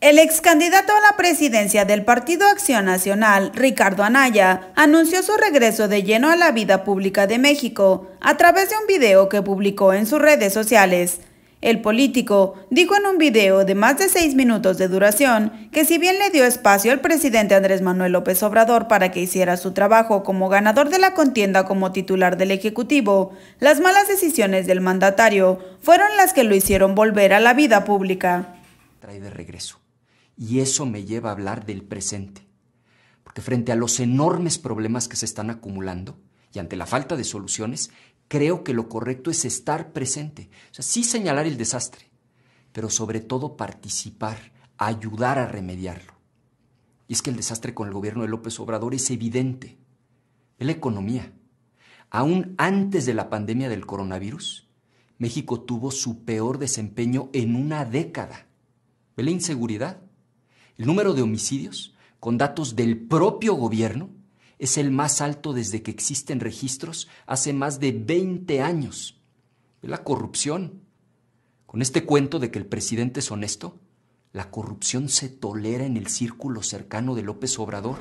El ex candidato a la presidencia del Partido Acción Nacional, Ricardo Anaya, anunció su regreso de lleno a la vida pública de México a través de un video que publicó en sus redes sociales. El político dijo en un video de más de seis minutos de duración que si bien le dio espacio al presidente Andrés Manuel López Obrador para que hiciera su trabajo como ganador de la contienda como titular del Ejecutivo, las malas decisiones del mandatario fueron las que lo hicieron volver a la vida pública. Trae de regreso. Y eso me lleva a hablar del presente. Porque frente a los enormes problemas que se están acumulando y ante la falta de soluciones, creo que lo correcto es estar presente. O sea, sí señalar el desastre, pero sobre todo participar, ayudar a remediarlo. Y es que el desastre con el gobierno de López Obrador es evidente. Es la economía. Aún antes de la pandemia del coronavirus, México tuvo su peor desempeño en una década. Ve la inseguridad el número de homicidios, con datos del propio gobierno, es el más alto desde que existen registros hace más de 20 años. La corrupción. Con este cuento de que el presidente es honesto, la corrupción se tolera en el círculo cercano de López Obrador.